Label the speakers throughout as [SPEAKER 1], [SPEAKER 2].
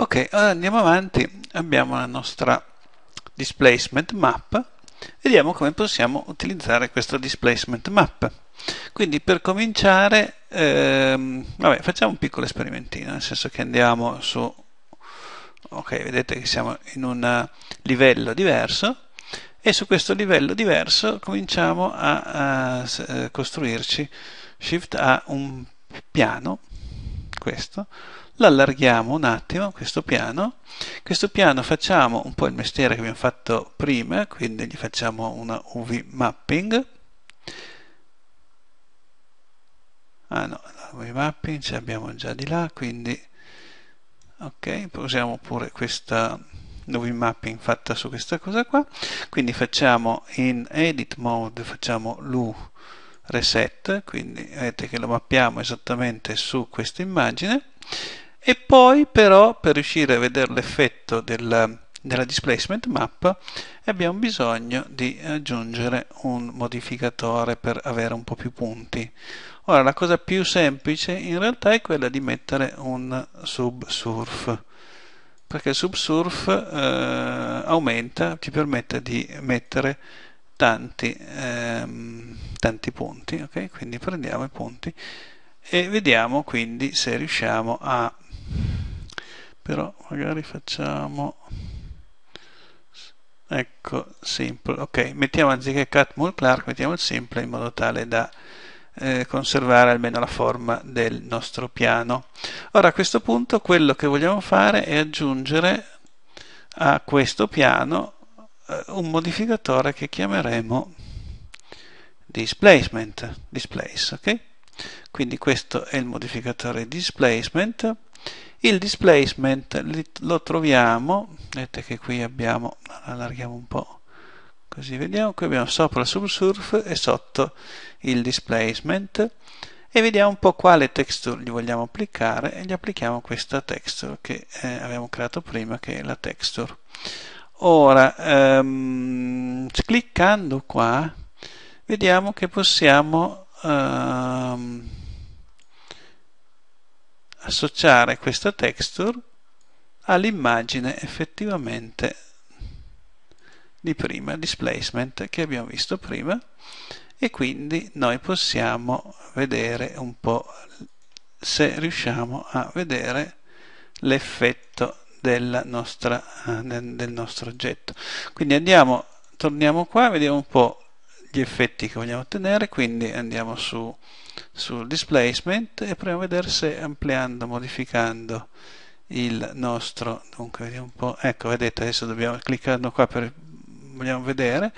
[SPEAKER 1] ok andiamo avanti abbiamo la nostra displacement map vediamo come possiamo utilizzare questa displacement map quindi per cominciare ehm, vabbè, facciamo un piccolo esperimentino nel senso che andiamo su ok vedete che siamo in un eh, livello diverso e su questo livello diverso cominciamo a, a, a eh, costruirci shift a un piano questo, lo allarghiamo un attimo, questo piano, questo piano facciamo un po' il mestiere che abbiamo fatto prima, quindi gli facciamo una UV mapping, ah no, la UV mapping ce l'abbiamo già di là, quindi ok, usiamo pure questa UV mapping fatta su questa cosa qua, quindi facciamo in edit mode, facciamo l'U reset, quindi vedete che lo mappiamo esattamente su questa immagine e poi però per riuscire a vedere l'effetto della, della displacement map abbiamo bisogno di aggiungere un modificatore per avere un po' più punti. Ora la cosa più semplice in realtà è quella di mettere un subsurf perché il subsurf eh, aumenta, ci permette di mettere tanti ehm, tanti punti ok quindi prendiamo i punti e vediamo quindi se riusciamo a però magari facciamo ecco simple ok mettiamo anziché cut mul clark mettiamo il simple in modo tale da eh, conservare almeno la forma del nostro piano ora a questo punto quello che vogliamo fare è aggiungere a questo piano eh, un modificatore che chiameremo displacement, displace, ok? Quindi questo è il modificatore displacement. Il displacement lo troviamo, vedete che qui abbiamo, allarghiamo un po', così vediamo, qui abbiamo sopra il subsurf e sotto il displacement e vediamo un po' quale texture gli vogliamo applicare e gli applichiamo questa texture che eh, abbiamo creato prima che è la texture ora ehm, cliccando qua vediamo che possiamo ehm, associare questa texture all'immagine effettivamente di prima, displacement che abbiamo visto prima e quindi noi possiamo vedere un po' se riusciamo a vedere l'effetto eh, del nostro oggetto quindi andiamo torniamo qua vediamo un po' gli effetti che vogliamo ottenere quindi andiamo su sul displacement e proviamo a vedere se ampliando modificando il nostro dunque vediamo un po' ecco vedete adesso dobbiamo cliccando qua per vogliamo vedere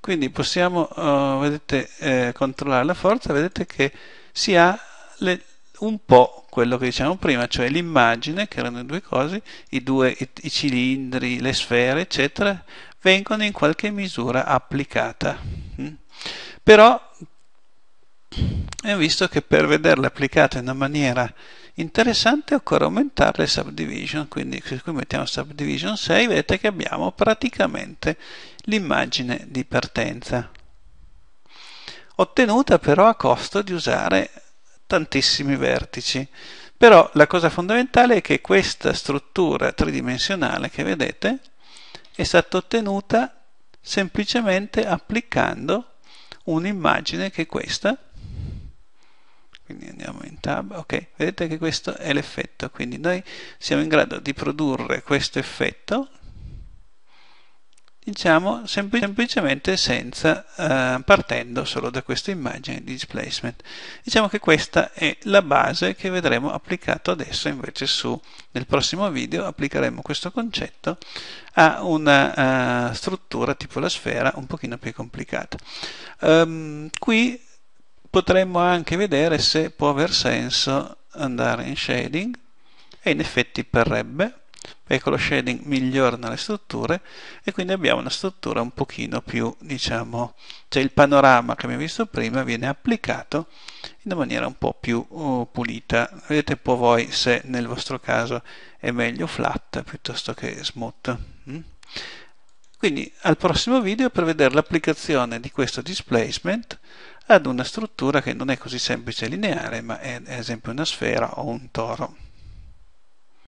[SPEAKER 1] quindi possiamo uh, vedete, eh, controllare la forza vedete che si ha le, un po' quello che dicevamo prima cioè l'immagine che erano due cose i due i, i cilindri le sfere eccetera vengono in qualche misura applicata però abbiamo visto che per vederle applicate in una maniera interessante occorre aumentare le subdivision quindi se qui mettiamo subdivision 6 vedete che abbiamo praticamente l'immagine di partenza ottenuta però a costo di usare tantissimi vertici però la cosa fondamentale è che questa struttura tridimensionale che vedete è stata ottenuta semplicemente applicando un'immagine che è questa quindi andiamo in tab ok vedete che questo è l'effetto quindi noi siamo in grado di produrre questo effetto diciamo sempl- semplicemente senza, eh, partendo solo da questa immagine di displacement. Diciamo che questa è la base che vedremo applicato adesso invece su, nel prossimo video applicheremo questo concetto a una uh, struttura tipo la sfera un pochino più complicata. Um, qui potremmo anche vedere se può aver senso andare in shading e in effetti parrebbe perché lo shading migliora le strutture e quindi abbiamo una struttura un pochino più, diciamo, cioè il panorama che abbiamo visto prima viene applicato in una maniera un po' più oh, pulita. Vedete poi voi se nel vostro caso è meglio flat piuttosto che smooth. Mm? Quindi al prossimo video per vedere l'applicazione di questo displacement ad una struttura che non è così semplice e lineare, ma è ad esempio una sfera o un toro.